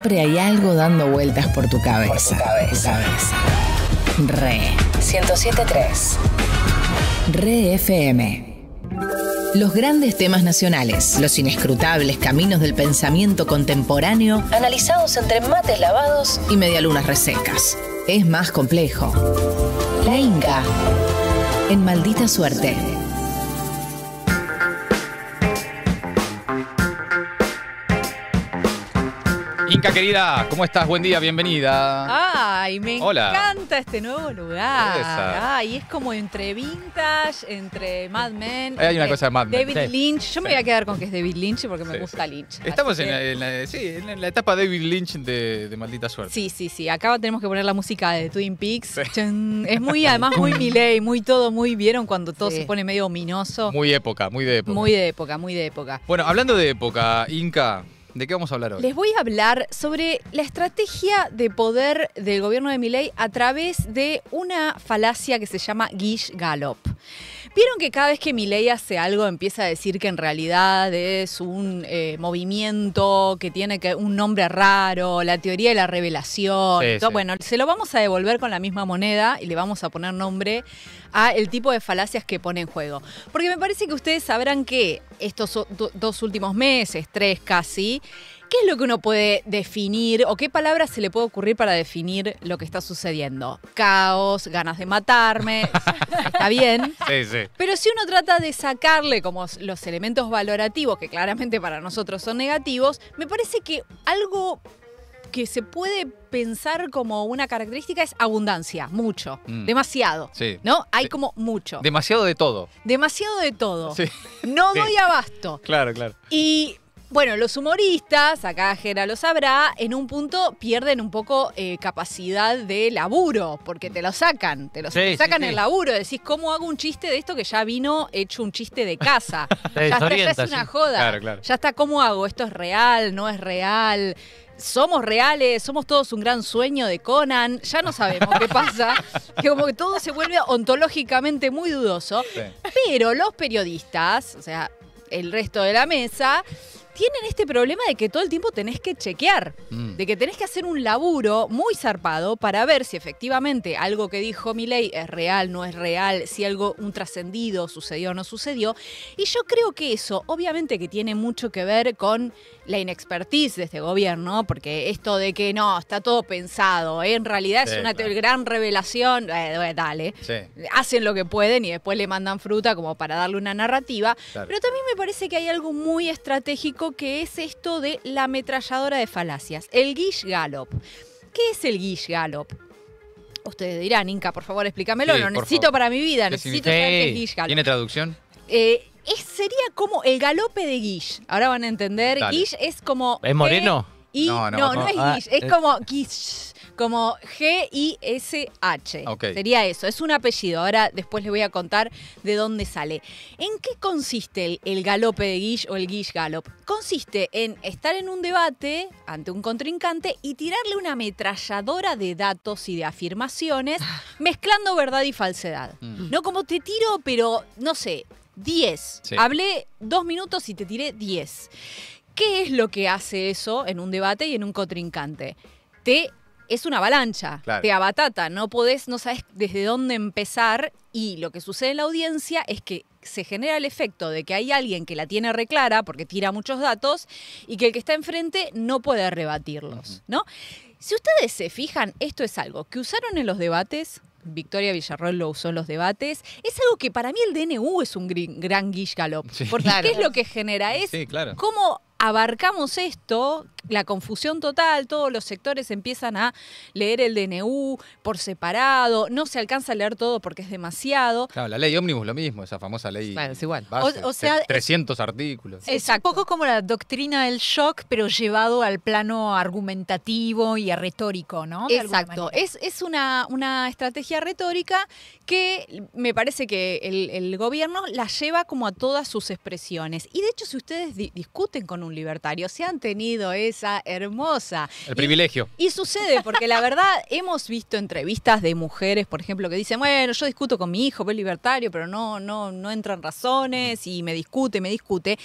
Siempre hay algo dando vueltas por tu cabeza. Por tu cabeza. Re 1073. Re FM. Los grandes temas nacionales, los inescrutables caminos del pensamiento contemporáneo, analizados entre mates lavados y medialunas resecas. Es más complejo. La Inca. En maldita suerte. Inca querida, ¿cómo estás? Buen día, bienvenida. Ay, me encanta este nuevo lugar. Ay, es como entre vintage, entre Mad Men. Hay una cosa de Mad Men. David Lynch. Yo me voy a quedar con que es David Lynch porque me gusta Lynch. Estamos en, la, etapa David Lynch de, Maldita Suerte. Sí, sí, sí. Acá tenemos que poner la música de Twin Peaks. Es muy, además, muy Miley, muy todo, muy vieron cuando todo se pone medio ominoso. Muy época, muy de época. Muy de época, muy de época. Bueno, hablando de época, Inca. ¿De qué vamos a hablar hoy? Les voy a hablar sobre la estrategia de poder del gobierno de Milei a través de una falacia que se llama Gish Gallop. ¿Vieron que cada vez que Milei hace algo empieza a decir que en realidad es un eh, movimiento que tiene que, un nombre raro, la teoría de la revelación? Bueno, se lo vamos a devolver con la misma moneda y le vamos a poner nombre a el tipo de falacias que pone en juego. Porque me parece que ustedes sabrán que estos dos últimos meses, tres casi, ¿Qué es lo que uno puede definir o qué palabras se le puede ocurrir para definir lo que está sucediendo? Caos, ganas de matarme, está bien. Sí, sí. Pero si uno trata de sacarle como los elementos valorativos, que claramente para nosotros son negativos, me parece que algo que se puede pensar como una característica es abundancia, mucho, mm. demasiado. Sí. ¿No? Hay como mucho. Demasiado de todo. Demasiado de todo. Sí. No doy abasto. Claro, claro. Y bueno, los humoristas, acá Gera lo sabrá, en un punto pierden un poco eh, capacidad de laburo, porque te lo sacan, te lo sacan el laburo, decís, ¿cómo hago un chiste de esto que ya vino hecho un chiste de casa? ya está, ya es una joda. Claro, claro. Ya está, ¿cómo hago? ¿Esto es real? ¿No es real? somos reales, somos todos un gran sueño de Conan, ya no sabemos qué pasa, que como que todo se vuelve ontológicamente muy dudoso, pero los periodistas, o sea, el resto de la mesa, tienen este problema de que todo el tiempo tenés que chequear, mm. de que tenés que hacer un laburo muy zarpado para ver si efectivamente algo que dijo Milei es real, no es real, si algo, un trascendido sucedió o no sucedió. Y yo creo que eso, obviamente que tiene mucho que ver con la inexpertise de este gobierno, porque esto de que no, está todo pensado, ¿eh? en realidad es una gran revelación, eh, dale, hacen lo que pueden y después le mandan fruta como para darle una narrativa, pero también me parece que hay algo muy estratégico que es esto de la ametralladora de falacias, el guish Gallop. ¿Qué es el guish Gallop? Ustedes dirán, Inca, por favor, explícamelo. Lo necesito para mi vida, necesito saber qué es Gish Gallop. ¿Tiene traducción? Eh, sería como el galope de Guish. Ahora van a entender. Guish es como. ¿Es moreno? E no, no, es ah, Guish. Es como Guish. Como G-I-S-H. Sería eso. Es un apellido. Ahora después les voy a contar de dónde sale. ¿En qué consiste el, galope de Guish o el Guish Galop? Consiste en estar en un debate ante un contrincante y tirarle una ametralladora de datos y de afirmaciones ah. mezclando verdad y falsedad. Mm. No como te tiro, pero no sé, 10. Hablé dos minutos y te tiré 10. ¿Qué es lo que hace eso en un debate y en un contrincante? Te es una avalancha, de te abatata, no podés, no sabes desde dónde empezar y lo que sucede en la audiencia es que se genera el efecto de que hay alguien que la tiene reclara porque tira muchos datos y que el que está enfrente no puede rebatirlos, ¿no? Si ustedes se fijan, esto es algo que usaron en los debates, Victoria Villarroel lo usó en los debates. Es algo que para mí el DNU es un gran guish Porque es lo que genera? Es abarcamos esto, la confusión total, todos los sectores empiezan a leer el DNU por separado, no se alcanza a leer todo porque es demasiado. Claro, la ley ómnibus lo mismo, esa famosa ley. es igual. o, sea, 300 artículos. Es un poco como la doctrina del shock, pero llevado al plano argumentativo y a retórico, ¿no? exacto. Es, es una, una estrategia retórica que me parece que el, gobierno la lleva como a todas sus expresiones. Y de hecho, si ustedes discuten con un libertario. Se han tenido esa hermosa. El privilegio. Y sucede, porque la verdad hemos visto entrevistas de mujeres, por ejemplo, que dicen, bueno, yo discuto con mi hijo, es libertario, pero no, no, no entran razones y me discute, me discute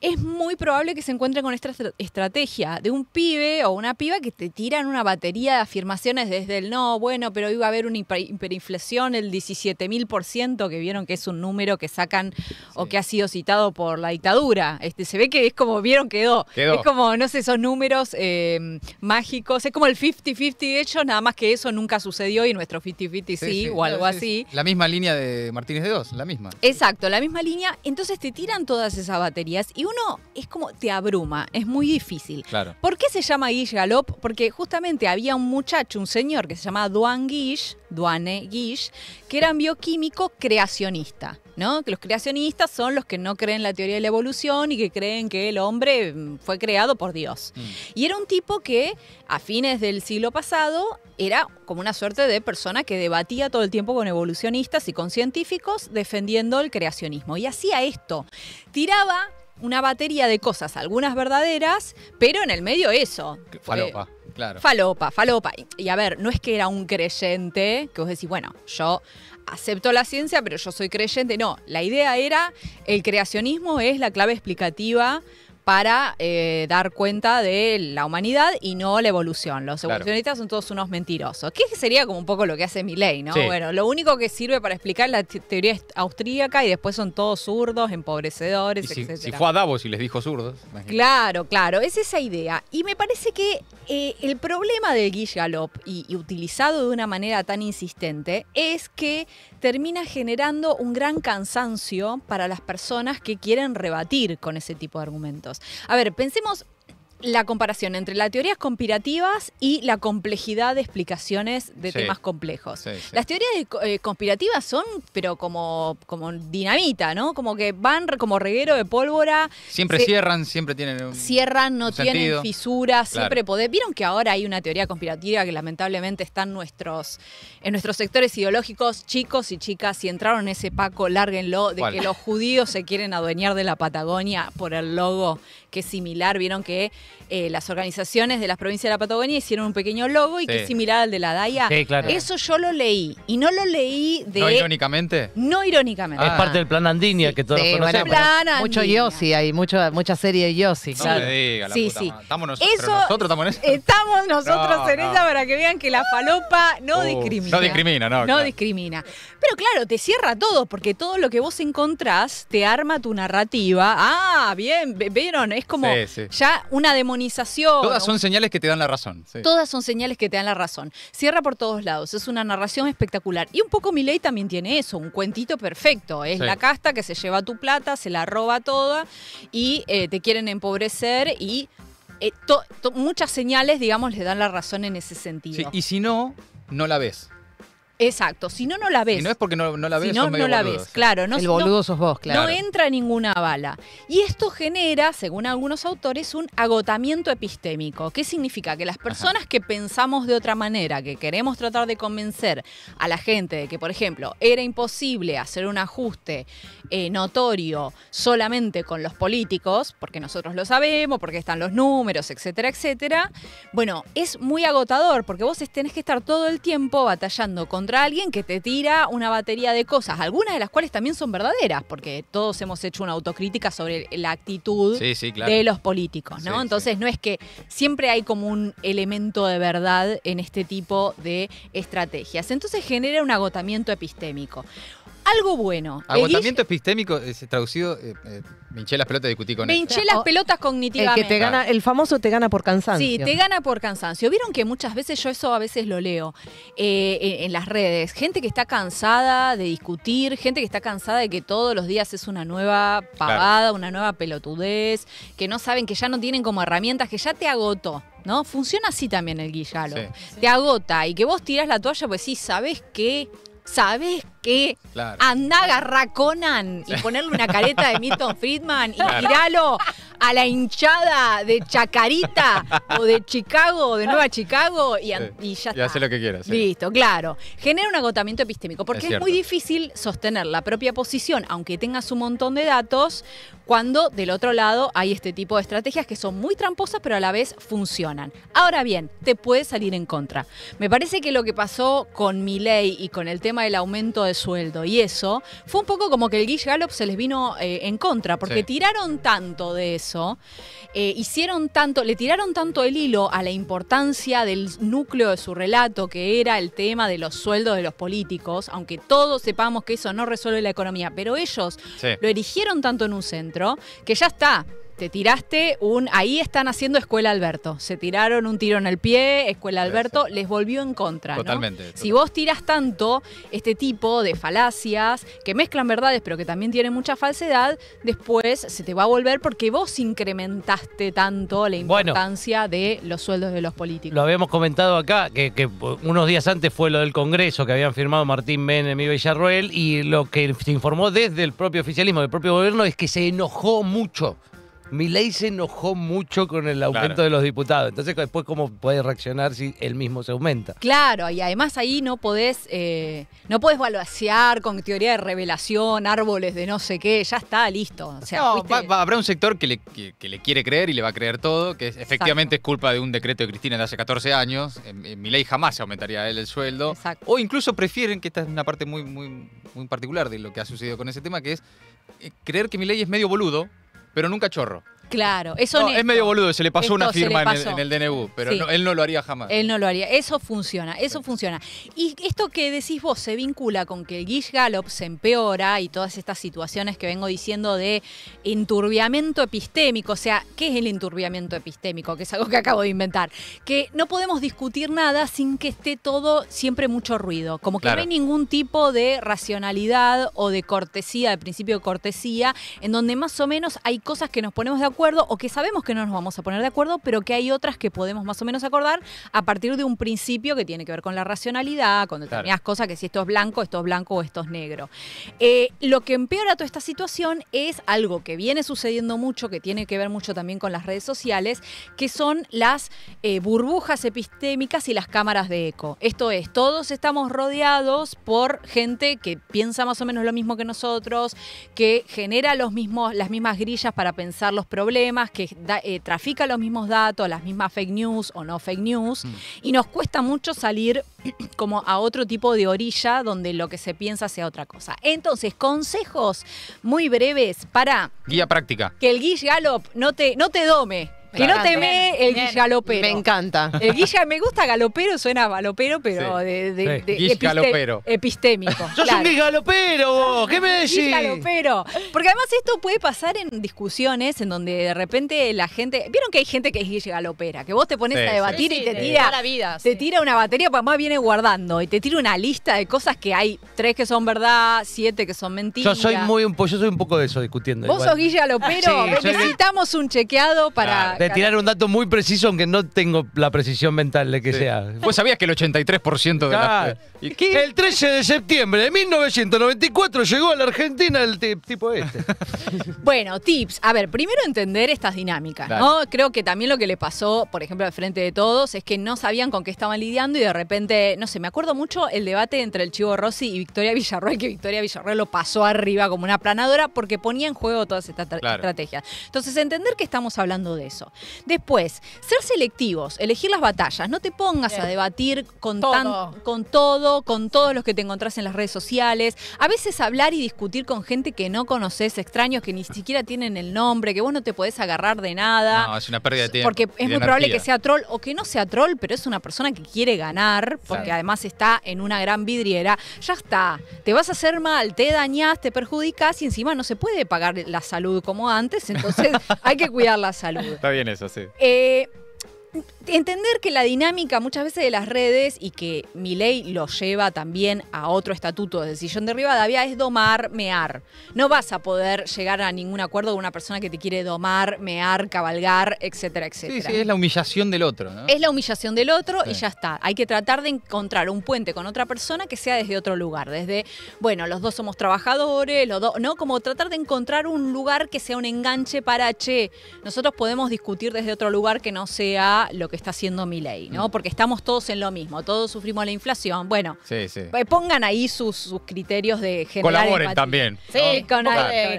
es muy probable que se encuentre con esta estrategia de un pibe o una piba que te tiran una batería de afirmaciones desde el no, bueno, pero iba a haber una hiperinflación, el 17.000%, que vieron que es un número que sacan o que ha sido citado por la dictadura. Este, se ve que es como, vieron, quedó. quedó. Es como, no sé, esos números em, mágicos. Es como el 50-50 de hecho, nada más que eso nunca sucedió y nuestro 50-50 sí, sí, o algo así. La misma línea de Martínez de Dos, la misma. Exacto, la misma línea. Entonces te tiran todas esas baterías y uno es como te abruma, es muy difícil. Claro. ¿Por qué se llama Guish Galop? Porque justamente había un muchacho, un señor que se llamaba Duan Guish, Duane Guish, que era un bioquímico creacionista. ¿no? Que los creacionistas son los que no creen la teoría de la evolución y que creen que el hombre mm, fue creado por Dios. Mm. Y era un tipo que a fines del siglo pasado era como una suerte de persona que debatía todo el tiempo con evolucionistas y con científicos defendiendo el creacionismo. Y hacía esto, tiraba una batería de cosas, algunas verdaderas, pero en el medio eso. Falopa. Eh, claro. Falopa, falopa. Y, a ver, no es que era un creyente, que vos decís, bueno, yo acepto la ciencia, pero yo soy creyente. No, la idea era, el creacionismo es la clave explicativa para eh, dar cuenta de la humanidad y no la evolución. Los evolucionistas son todos unos mentirosos, que sería como un poco lo que hace Milley, ¿no? Bueno, lo único que sirve para explicar la teoría austríaca y después son todos zurdos, empobrecedores, y si, etc. fue a Davos y les dijo zurdos. Claro, claro, es esa idea. Y me parece que eh, el problema de Guillalop y utilizado de una manera tan insistente es que termina generando un gran cansancio para las personas que quieren rebatir con ese tipo de argumentos. A ver, pensemos la comparación entre las teorías conspirativas y la complejidad de explicaciones de temas complejos. Las teorías eh, conspirativas son, pero como, como dinamita, ¿no? Como que van como reguero de pólvora. Siempre cierran, siempre tienen. Un, cierran, no tienen fisuras, siempre poder Vieron que ahora hay una teoría conspirativa que lamentablemente está en nuestros, en nuestros sectores ideológicos, chicos y chicas, si entraron en ese paco, lárguenlo, de que los judíos se quieren adueñar de la Patagonia por el logo que es similar. Vieron que eh, las organizaciones de las provincias de la Patagonia hicieron un pequeño logo y que es similar al de la DAIA. Eso yo lo leí. Y no lo leí de. ¿No irónicamente? No irónicamente. Es parte del plan Andinia que todos conocemos. mucho Yossi, hay mucha serie de Yossi. No claro. sí, sí. Estamos nosotros, nosotros estamos en eso. Estamos nosotros en eso para que vean que la falopa no uh, discrimina. No discrimina, no. No discrimina. Pero claro, te cierra todo, porque todo lo que vos encontrás te arma tu narrativa. Ah, bien, vieron, es como ya una demonización. Todas son señales que te dan la razón. Todas son señales que te dan la razón. Cierra por todos lados, es una narración espectacular. Y un poco Miley también tiene eso, un cuentito perfecto. Es la casta que se lleva tu plata, se la roba toda y eh, te quieren empobrecer y eh, muchas señales, digamos, le dan la razón en ese sentido. y si no, no la ves. Exacto, si no, no la ves. no es porque no, la ves. no, no la ves, claro. No, el boludo sos vos, claro. No entra ninguna bala. Y esto genera, según algunos autores, un agotamiento epistémico. ¿Qué significa? Que las personas que pensamos de otra manera, que queremos tratar de convencer a la gente de que, por ejemplo, era imposible hacer un ajuste eh, notorio solamente con los políticos, porque nosotros lo sabemos, porque están los números, etcétera, etcétera, bueno, es muy agotador, porque vos tenés que estar todo el tiempo batallando con contra alguien que te tira una batería de cosas, algunas de las cuales también son verdaderas, porque todos hemos hecho una autocrítica sobre la actitud de los políticos, ¿no? Entonces no es que siempre hay como un elemento de verdad en este tipo de estrategias. Entonces genera un agotamiento epistémico algo bueno. Agotamiento epistémico, es eh, traducido, pinché eh, eh, las pelotas discutí con Me las pelotas cognitivamente. El que te gana, famoso te gana por cansancio. Sí, te gana por cansancio. Vieron que muchas veces, yo eso a veces lo leo en, las redes, gente que está cansada de discutir, gente que está cansada de que todos los días es una nueva pagada una nueva pelotudez, que no saben, que ya no tienen como herramientas, que ya te agotó. ¿No? Funciona así también el guillalo. Te agota y que vos tirás la toalla, pues sí, sabes qué? ¿Sabés andar claro. andá y ponerle una careta de Milton Friedman y tirarlo a la hinchada de Chacarita o de Chicago, de Nueva Chicago, y, ya está. Y hace lo que quieras. Listo, claro. Genera un agotamiento epistémico, porque es, muy difícil sostener la propia posición, aunque tengas un montón de datos, cuando del otro lado hay este tipo de estrategias que son muy tramposas, pero a la vez funcionan. Ahora bien, te puede salir en contra. Me parece que lo que pasó con ley y con el tema del aumento de sueldo. Y eso fue un poco como que el Gish Gallop se les vino eh, en contra, porque tiraron tanto de eso, eh, hicieron tanto, le tiraron tanto el hilo a la importancia del núcleo de su relato, que era el tema de los sueldos de los políticos, aunque todos sepamos que eso no resuelve la economía, pero ellos lo erigieron tanto en un centro que ya está. Te tiraste un. Ahí están haciendo Escuela Alberto. Se tiraron un tiro en el pie, Escuela Alberto les volvió en contra. Totalmente, Si vos tiras tanto este tipo de falacias que mezclan verdades pero que también tienen mucha falsedad, después se te va a volver porque vos incrementaste tanto la importancia de los sueldos de los políticos. Lo habíamos comentado acá, que, unos días antes fue lo del Congreso que habían firmado Martín Menem y Villarroel, y lo que se informó desde el propio oficialismo, del propio gobierno, es que se enojó mucho mi ley se enojó mucho con el aumento de los diputados. Entonces, después, ¿cómo puede reaccionar si él mismo se aumenta? Claro, y además ahí no podés, eh, no balancear con teoría de revelación, árboles de no sé qué, ya está, listo. habrá un sector que le, le, quiere creer y le va a creer todo, que efectivamente es culpa de un decreto de Cristina de hace 14 años. Eh, eh, mi ley jamás se aumentaría él el sueldo. O incluso prefieren, que esta es una parte muy, muy, muy particular de lo que ha sucedido con ese tema, que es eh, creer que mi ley es medio boludo pero nunca chorro. Claro, eso no, es medio boludo, se le pasó una firma en el, DNU, pero él no lo haría jamás. Él no lo haría, eso funciona, eso funciona. Y esto que decís vos se vincula con que Gish Gallop se empeora y todas estas situaciones que vengo diciendo de enturbiamiento epistémico, o sea, ¿qué es el enturbiamiento epistémico? Que es algo que acabo de inventar, que no podemos discutir nada sin que esté todo siempre mucho ruido, como que no hay ningún tipo de racionalidad o de cortesía, de principio de cortesía, en donde más o menos hay cosas que nos ponemos de acuerdo acuerdo o que sabemos que no nos vamos a poner de acuerdo, pero que hay otras que podemos más o menos acordar a partir de un principio que tiene que ver con la racionalidad, con determinadas cosas, que si esto es blanco, esto es blanco o esto es negro. Eh, lo que empeora toda esta situación es algo que viene sucediendo mucho, que tiene que ver mucho también con las redes sociales, que son las eh, burbujas epistémicas y las cámaras de eco. Esto es, todos estamos rodeados por gente que piensa más o menos lo mismo que nosotros, que genera los mismos, las mismas grillas para pensar los problemas que eh, trafica los mismos datos, las mismas fake news o no fake news, mm. y nos cuesta mucho salir como a otro tipo de orilla donde lo que se piensa sea otra cosa. Entonces, consejos muy breves para... Guía práctica. Que el Guish Gallop no te, no te dome. Que no teme el bien. galopero. Me encanta. El me gusta galopero, suena galopero, pero de, epistémico. ¡Sos claro. un galopero vos! ¿Qué me decís? galopero. Porque además esto puede pasar en discusiones en donde de repente la gente. ¿Vieron que hay gente que es guilla galopera? Que vos te pones a debatir y te tira. La te tira una batería, papá pues viene guardando y te tira una lista de cosas que hay tres que son verdad, siete que son mentiras. Yo soy muy un, yo soy un poco de eso discutiendo. Vos sos guilla galopero, necesitamos un chequeado para de tirar un dato muy preciso, aunque no tengo la precisión mental de que sea. Vos sabías que el 83% de El 13 de septiembre de 1994 llegó a la Argentina el tipo este. Bueno, tips. A ver, primero entender estas dinámicas, ¿no? Creo que también lo que le pasó, por ejemplo, al frente de todos, es que no sabían con qué estaban lidiando y de repente, no sé, me acuerdo mucho el debate entre el Chivo Rossi y Victoria Villarroel, que Victoria Villarroel lo pasó arriba como una planadora porque ponía en juego todas estas estrategias. Entonces, entender que estamos hablando de eso. Después, ser selectivos, elegir las batallas. No te pongas a debatir con todo. con todos los que te encontrás en las redes sociales. A veces hablar y discutir con gente que no conoces, extraños que ni siquiera tienen el nombre, que vos no te podés agarrar de nada. No, es una pérdida de tiempo. Porque es muy probable que sea troll o que no sea troll, pero es una persona que quiere ganar, porque además está en una gran vidriera. Ya está, te vas a hacer mal, te dañás, te perjudicas y encima no se puede pagar la salud como antes, entonces hay que cuidar la salud bien eso, así. Eh, entender que la dinámica muchas veces de las redes y que mi ley lo lleva también a otro estatuto de sillón de Rivadavia es domar, mear. No vas a poder llegar a ningún acuerdo con una persona que te quiere domar, mear, cabalgar, etcétera, etcétera. Sí, sí, es la humillación del otro. Es la humillación del otro y ya está. Hay que tratar de encontrar un puente con otra persona que sea desde otro lugar, desde, bueno, los dos somos trabajadores, los dos, ¿no? Como tratar de encontrar un lugar que sea un enganche para, che, nosotros podemos discutir desde otro lugar que no sea lo que está haciendo mi ley, ¿no? Mm. Porque estamos todos en lo mismo, todos sufrimos la inflación. Bueno, eh, pongan ahí sus, criterios de generar. Colaboren también. Sí, con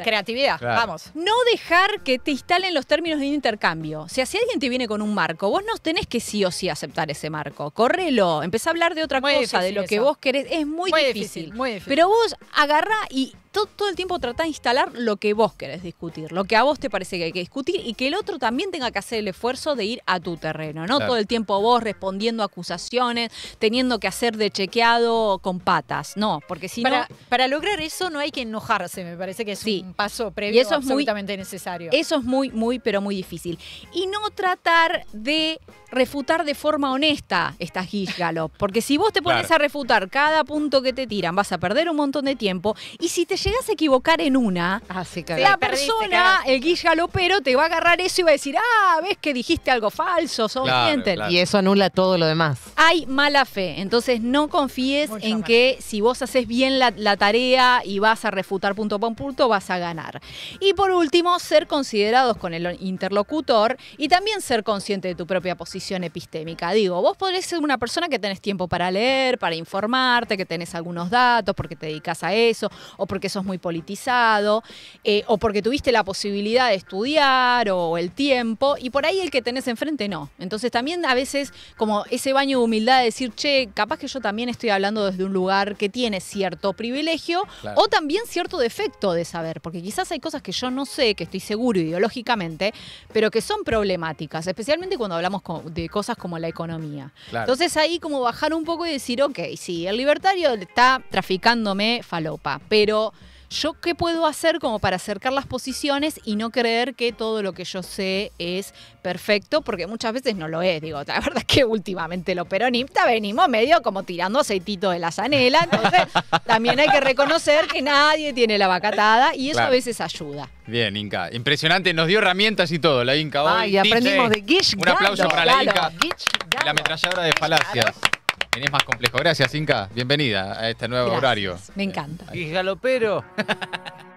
creatividad. Vamos. No dejar que te instalen los términos de intercambio. O sea, si alguien te viene con un marco, vos no tenés que sí o sí aceptar ese marco. Correlo, empezá a hablar de otra cosa, de lo que vos querés. Es muy, difícil, Muy difícil. Pero vos agarrá y todo, el tiempo tratá de instalar lo que vos querés discutir, lo que a vos te parece que hay que discutir y que el otro también tenga que hacer el esfuerzo de ir a tu terreno. ¿no? Todo el tiempo vos respondiendo acusaciones, teniendo que hacer de chequeado con patas, no, porque si para, no... Para lograr eso no hay que enojarse, me parece que es un paso previo eso absolutamente necesario. Eso es muy, muy, pero muy difícil. Y no tratar de refutar de forma honesta estas gilgalos, porque si vos te pones a refutar cada punto que te tiran, vas a perder un montón de tiempo, y si te llegas a equivocar en una, ah, la persona, el gilgalo pero te va a agarrar eso y va a decir, ah, ves que dijiste algo falso, y eso anula todo lo demás. Hay mala fe, entonces no confíes en que si vos haces bien la, tarea y vas a refutar punto por punto, vas a ganar. Y por último, ser considerados con el interlocutor y también ser consciente de tu propia posición epistémica. Digo, vos podés ser una persona que tenés tiempo para leer, para informarte, que tenés algunos datos, porque te dedicas a eso, o porque sos muy politizado, eh, o porque tuviste la posibilidad de estudiar o el tiempo, y por ahí el que tenés enfrente no. Entonces también a veces como ese baño de humildad de decir, che, capaz que yo también estoy hablando desde un lugar que tiene cierto privilegio o también cierto defecto de saber, porque quizás hay cosas que yo no sé, que estoy seguro ideológicamente, pero que son problemáticas, especialmente cuando hablamos de cosas como la economía. Entonces ahí como bajar un poco y decir, ok, sí, el libertario está traficándome falopa, pero... ¿Yo qué puedo hacer como para acercar las posiciones y no creer que todo lo que yo sé es perfecto? Porque muchas veces no lo es. Digo, la verdad es que últimamente lo peronista venimos medio como tirando aceitito de la zanela. Entonces, también hay que reconocer que nadie tiene la vacatada y eso a veces ayuda. Bien, Inca. Impresionante. Nos dio herramientas y todo, la Inca. Ay, aprendimos de Gish Un aplauso para la Inca. la ametralladora de falacias. Venís más complejo. Gracias, Inca. Bienvenida a este nuevo horario. Me encanta. Y galopero.